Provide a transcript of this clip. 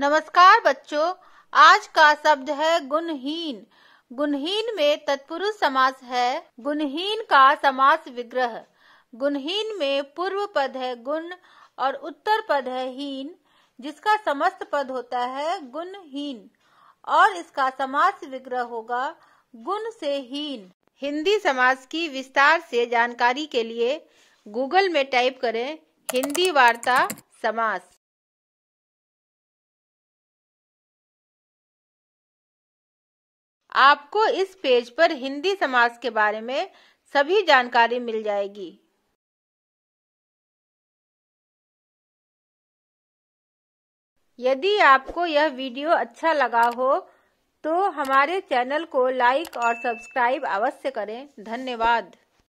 नमस्कार बच्चों आज का शब्द है गुणहीन गुणहीन में तत्पुरुष समास है गुणहीन का समास विग्रह गुणहीन में पूर्व पद है गुण और उत्तर पद है हीन जिसका समस्त पद होता है गुणहीन और इसका समास विग्रह होगा गुण से हीन हिंदी समास की विस्तार से जानकारी के लिए गूगल में टाइप करें हिंदी वार्ता समास आपको इस पेज पर हिंदी समाज के बारे में सभी जानकारी मिल जाएगी यदि आपको यह वीडियो अच्छा लगा हो तो हमारे चैनल को लाइक और सब्सक्राइब अवश्य करें धन्यवाद